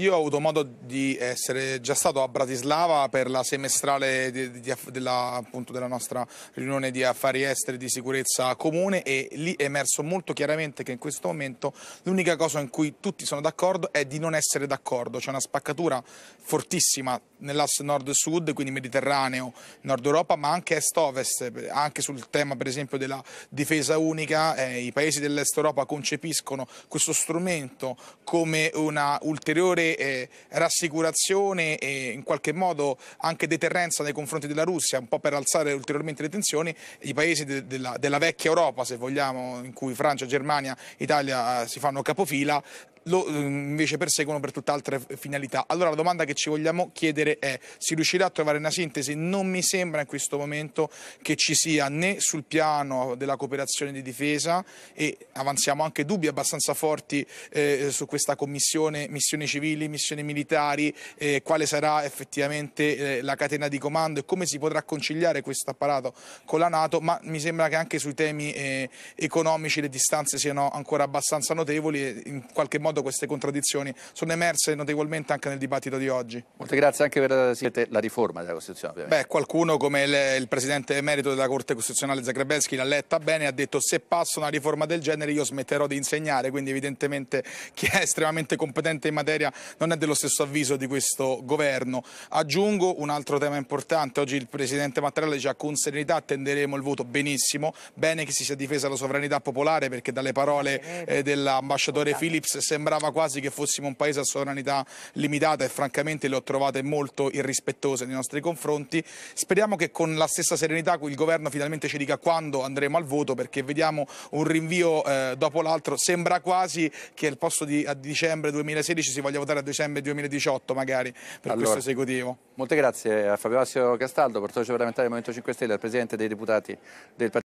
Io ho avuto modo di essere già stato a Bratislava per la semestrale di, di, della, della, nostra riunione di affari esteri e di sicurezza comune e lì è emerso molto chiaramente che in questo momento l'unica cosa in cui tutti sono d'accordo è di non essere d'accordo. C'è una spaccatura fortissima nell'asse nord-sud, quindi Mediterraneo, Nord Europa, ma anche est-ovest, anche sul tema per esempio della difesa unica. Eh, I paesi dell'est Europa concepiscono questo strumento come una ulteriore eh, rassicurazione e in qualche modo anche deterrenza nei confronti della Russia, un po' per alzare ulteriormente le tensioni, i paesi de della, della vecchia Europa, se vogliamo, in cui Francia, Germania, Italia eh, si fanno capofila, lo eh, invece perseguono per tutt'altre finalità. Allora la domanda che ci vogliamo chiedere è si riuscirà a trovare una sintesi? Non mi sembra in questo momento che ci sia né sul piano della cooperazione di difesa e avanziamo anche dubbi abbastanza forti eh, su questa commissione missione civile le missioni militari, eh, quale sarà effettivamente eh, la catena di comando e come si potrà conciliare questo apparato con la Nato, ma mi sembra che anche sui temi eh, economici le distanze siano ancora abbastanza notevoli e in qualche modo queste contraddizioni sono emerse notevolmente anche nel dibattito di oggi. Molte grazie anche per eh, la riforma della Costituzione. Ovviamente. Beh, qualcuno come il, il Presidente emerito della Corte Costituzionale Zagrebelski l'ha letta bene e ha detto se passa una riforma del genere io smetterò di insegnare, quindi evidentemente chi è estremamente competente in materia non è dello stesso avviso di questo governo. Aggiungo un altro tema importante, oggi il Presidente Mattarella dice con serenità attenderemo il voto benissimo, bene che si sia difesa la sovranità popolare perché dalle parole eh, dell'ambasciatore Philips sembrava quasi che fossimo un paese a sovranità limitata e francamente le ho trovate molto irrispettose nei nostri confronti. Speriamo che con la stessa serenità il governo finalmente ci dica quando andremo al voto perché vediamo un rinvio eh, dopo l'altro, sembra quasi che al posto di a dicembre 2016 si voglia votare votare a dicembre 2018 magari per allora, questo esecutivo. Molte grazie a Fabio Assio Castaldo, portavoce parlamentare del Movimento 5 Stelle, al Presidente dei Deputati del Partito